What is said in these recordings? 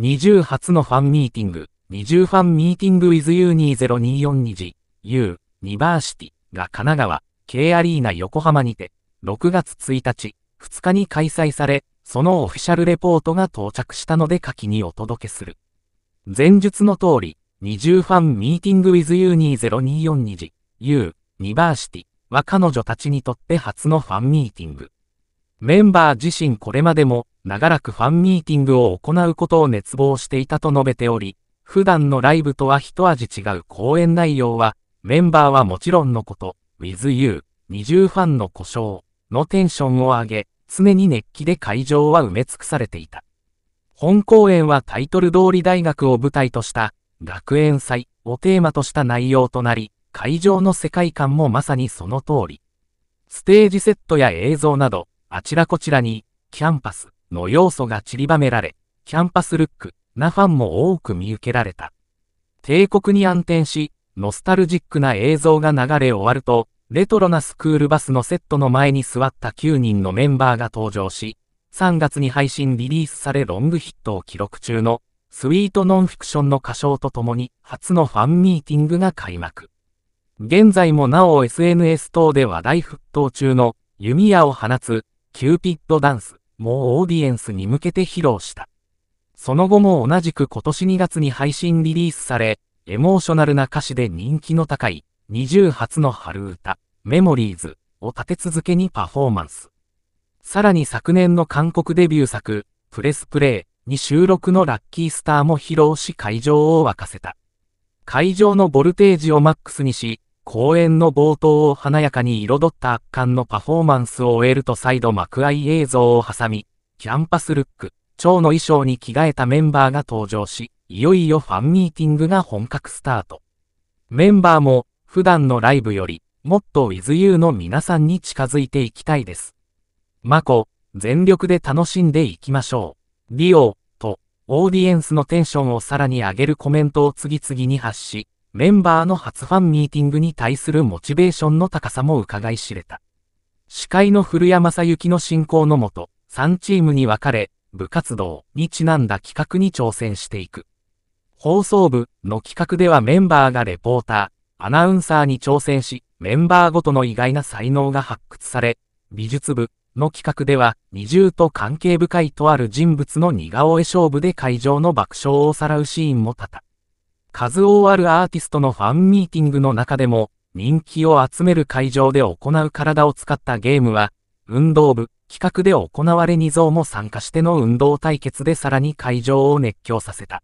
20初のファンミーティング、20ファンミーティング WithU2024 時、U、ニバーシティが神奈川、K アリーナ横浜にて、6月1日、2日に開催され、そのオフィシャルレポートが到着したので下記にお届けする。前述の通り、20ファンミーティング WithU2024 時、U、ニバーシティは彼女たちにとって初のファンミーティング。メンバー自身これまでも長らくファンミーティングを行うことを熱望していたと述べており、普段のライブとは一味違う公演内容は、メンバーはもちろんのこと、With You、二重ファンの故障のテンションを上げ、常に熱気で会場は埋め尽くされていた。本公演はタイトル通り大学を舞台とした学園祭をテーマとした内容となり、会場の世界観もまさにその通り。ステージセットや映像など、あちらこちらに、キャンパスの要素が散りばめられ、キャンパスルックなファンも多く見受けられた。帝国に暗転し、ノスタルジックな映像が流れ終わると、レトロなスクールバスのセットの前に座った9人のメンバーが登場し、3月に配信リリースされロングヒットを記録中の、スイートノンフィクションの歌唱とともに、初のファンミーティングが開幕。現在もなお SNS 等で話題沸騰中の、弓矢を放つ、キューピッドダンスもオーディエンスに向けて披露した。その後も同じく今年2月に配信リリースされ、エモーショナルな歌詞で人気の高い20初の春歌、メモリーズを立て続けにパフォーマンス。さらに昨年の韓国デビュー作、プレスプレイに収録のラッキースターも披露し会場を沸かせた。会場のボルテージをマックスにし、公演の冒頭を華やかに彩った圧巻のパフォーマンスを終えると再度幕愛映像を挟み、キャンパスルック、蝶の衣装に着替えたメンバーが登場し、いよいよファンミーティングが本格スタート。メンバーも、普段のライブより、もっと WithYou の皆さんに近づいていきたいです。マコ、全力で楽しんでいきましょう。リオ、と、オーディエンスのテンションをさらに上げるコメントを次々に発し、メンバーの初ファンミーティングに対するモチベーションの高さも伺い知れた。司会の古山さゆきの進行のもと、3チームに分かれ、部活動にちなんだ企画に挑戦していく。放送部の企画ではメンバーがレポーター、アナウンサーに挑戦し、メンバーごとの意外な才能が発掘され、美術部の企画では、二重と関係深いとある人物の似顔絵勝負で会場の爆笑をさらうシーンも多々。数多あるアーティストのファンミーティングの中でも、人気を集める会場で行う体を使ったゲームは、運動部、企画で行われ2像も参加しての運動対決でさらに会場を熱狂させた。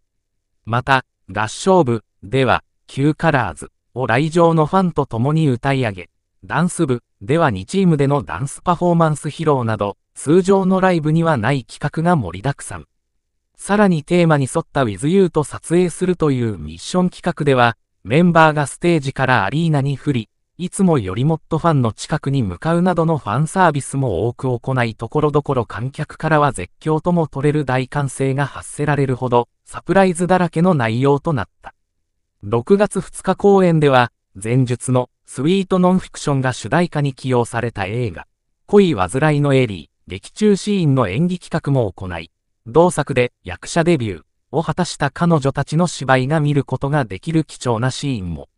また、合唱部では、Q カラーズを来場のファンと共に歌い上げ、ダンス部では2チームでのダンスパフォーマンス披露など、通常のライブにはない企画が盛りだくさん。さらにテーマに沿った WithYou と撮影するというミッション企画では、メンバーがステージからアリーナに降り、いつもよりもっとファンの近くに向かうなどのファンサービスも多く行いところどころ観客からは絶叫とも取れる大歓声が発せられるほどサプライズだらけの内容となった。6月2日公演では前述のスイートノンフィクションが主題歌に起用された映画恋煩いのエリー劇中シーンの演技企画も行い同作で役者デビューを果たした彼女たちの芝居が見ることができる貴重なシーンも。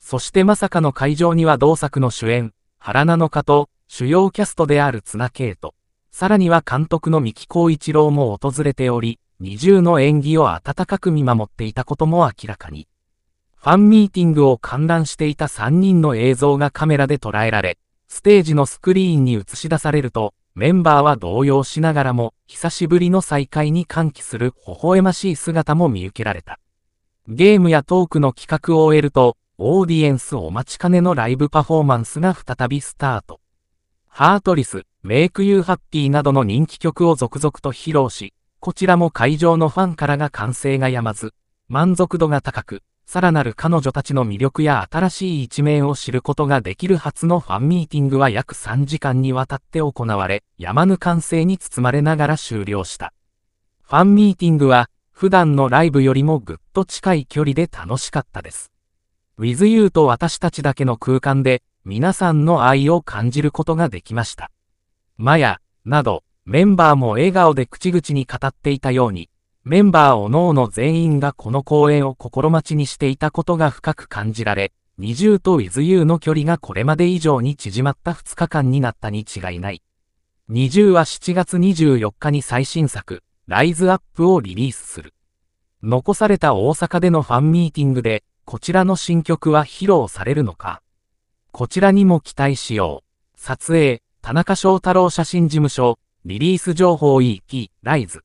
そしてまさかの会場には同作の主演、原菜の香と主要キャストである綱慶と、さらには監督の三木孝一郎も訪れており、二重の演技を温かく見守っていたことも明らかに。ファンミーティングを観覧していた3人の映像がカメラで捉えられ、ステージのスクリーンに映し出されると、メンバーは動揺しながらも、久しぶりの再会に歓喜する微笑ましい姿も見受けられた。ゲームやトークの企画を終えると、オーディエンスお待ちかねのライブパフォーマンスが再びスタート。ハートリス、メイクユーハッピーなどの人気曲を続々と披露し、こちらも会場のファンからが歓声が止まず、満足度が高く、さらなる彼女たちの魅力や新しい一面を知ることができる初のファンミーティングは約3時間にわたって行われ、山ぬ歓声に包まれながら終了した。ファンミーティングは、普段のライブよりもぐっと近い距離で楽しかったです。With You と私たちだけの空間で、皆さんの愛を感じることができました。マヤ、など、メンバーも笑顔で口々に語っていたように、メンバーおのおの全員がこの公演を心待ちにしていたことが深く感じられ、二重と WithYou の距離がこれまで以上に縮まった2日間になったに違いない。二重は7月24日に最新作、ライズアップをリリースする。残された大阪でのファンミーティングで、こちらの新曲は披露されるのか。こちらにも期待しよう。撮影、田中翔太郎写真事務所、リリース情報 EP、ライズ。